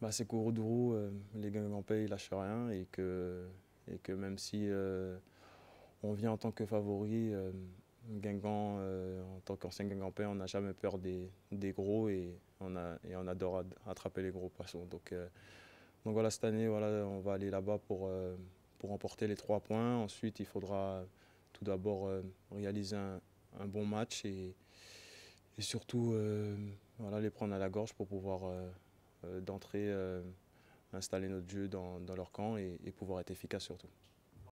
bah, C'est qu'au euh, les Guingampais, ils lâchent rien et que, et que même si euh, on vient en tant que favori, euh, Guingamp, en tant qu'ancien Guingampais, on n'a jamais peur des, gros et on, a, et on adore attraper les gros poissons. Donc, donc voilà, cette année, voilà, on va aller là-bas pour, pour emporter les trois points. Ensuite, il faudra tout d'abord réaliser un, bon match et, surtout voilà, les prendre à la gorge pour pouvoir euh, d'entrer, euh, installer notre jeu dans, leur camp et, et pouvoir être efficace surtout.